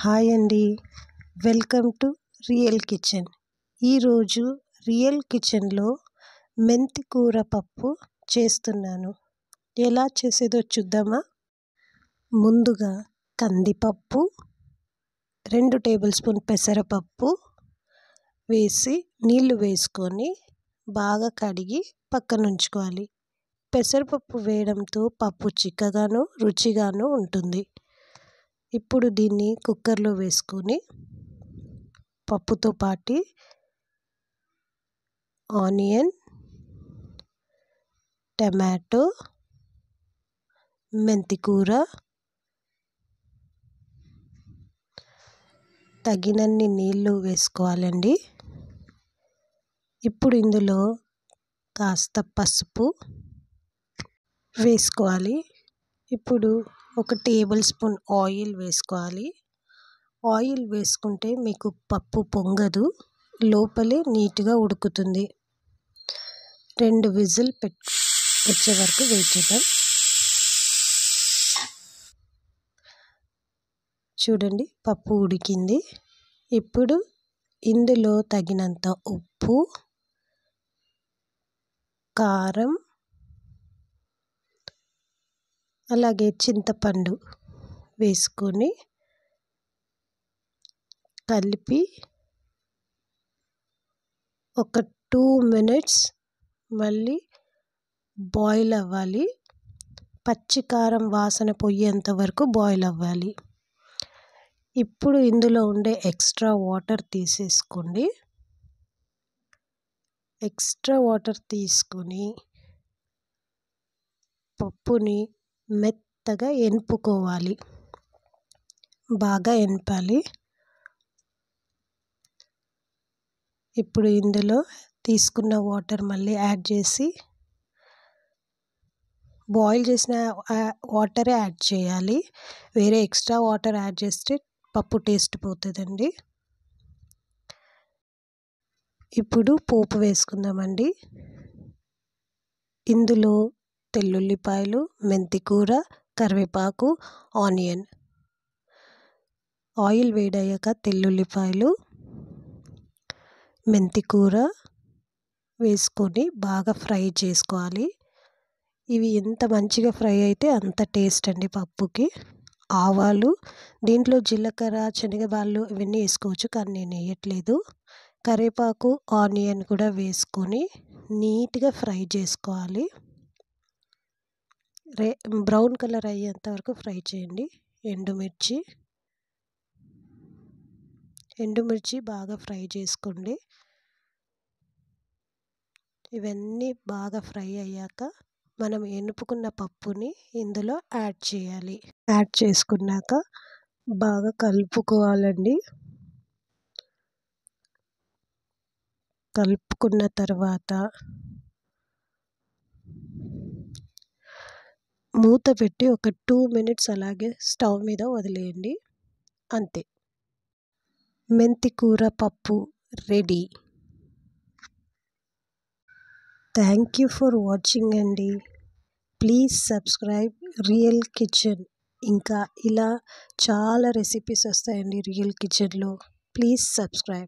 hi అండి welcome to real kitchen ఈరోజు real కిచెన్లో మెంతి కూర పప్పు చేస్తున్నాను ఎలా చేసేదో చూద్దామా ముందుగా కందిపప్పు రెండు టేబుల్ స్పూన్ పెసరపప్పు వేసి నీళ్లు వేసుకొని బాగా కడిగి పక్కన ఉంచుకోవాలి పెసరపప్పు వేయడంతో పప్పు చిక్కగాను రుచిగాను ఉంటుంది ఇప్పుడు దీన్ని కుక్కర్లో వేసుకొని పప్పుతో పాటు ఆనియన్ టమాటో మెంతికూర తగినన్ని నీళ్ళు వేసుకోవాలండి ఇప్పుడు ఇందులో కాస్త పసుపు వేసుకోవాలి ఇప్పుడు ఒక టేబుల్ స్పూన్ ఆయిల్ వేసుకోవాలి ఆయిల్ వేసుకుంటే మీకు పప్పు పొంగదు లోపలే నీట్గా ఉడుకుతుంది రెండు విజిల్ పెట్ వచ్చే వరకు వెయిట్ చూడండి పప్పు ఉడికింది ఇప్పుడు ఇందులో తగినంత ఉప్పు కారం అలాగే చింతపండు వేసుకొని కలిపి ఒక టూ మినిట్స్ మళ్ళీ బాయిల్ అవ్వాలి పచ్చికారం వాసన పోయేంత వరకు బాయిల్ అవ్వాలి ఇప్పుడు ఇందులో ఉండే ఎక్స్ట్రా వాటర్ తీసేసుకోండి ఎక్స్ట్రా వాటర్ తీసుకొని పప్పుని మెత్తగా ఎనుపుకోవాలి బాగా ఎనపాలి ఇప్పుడు ఇందులో తీసుకున్న వాటర్ మళ్ళీ యాడ్ చేసి బాయిల్ చేసిన వాటరే యాడ్ చేయాలి వేరే ఎక్స్ట్రా వాటర్ యాడ్ చేస్తే పప్పు టేస్ట్ పోతుందండి ఇప్పుడు పోపు వేసుకుందామండి ఇందులో తెల్లుల్లిపాయలు మెంతికూర కరివేపాకు ఆనియన్ ఆయిల్ వేడయ్యాక తెల్లుల్లిపాయలు మెంతికూర వేసుకొని బాగా ఫ్రై చేసుకోవాలి ఇవి ఎంత మంచిగా ఫ్రై అయితే అంత టేస్ట్ అండి పప్పుకి ఆవాలు దీంట్లో జీలకర్ర శనగబాళ్ళు ఇవన్నీ వేసుకోవచ్చు కానీ నేను వేయట్లేదు కరివేపాకు ఆనియన్ కూడా వేసుకొని నీట్గా ఫ్రై చేసుకోవాలి రే బ్రౌన్ కలర్ అయ్యేంత వరకు ఫ్రై చేయండి ఎండుమిర్చి ఎండుమిర్చి బాగా ఫ్రై చేసుకోండి ఇవన్నీ బాగా ఫ్రై అయ్యాక మనం ఎనుపుకున్న పప్పుని ఇందులో యాడ్ చేయాలి యాడ్ చేసుకున్నాక బాగా కలుపుకోవాలండి కలుపుకున్న తర్వాత మూత పెట్టి ఒక టూ మినిట్స్ అలాగే స్టవ్ మీద వదిలేయండి అంతే మెంతి కూర పప్పు ready thank you for watching అండి ప్లీజ్ సబ్స్క్రైబ్ రియల్ కిచెన్ ఇంకా ఇలా చాలా రెసిపీస్ వస్తాయండి రియల్ కిచెన్లో ప్లీజ్ సబ్స్క్రైబ్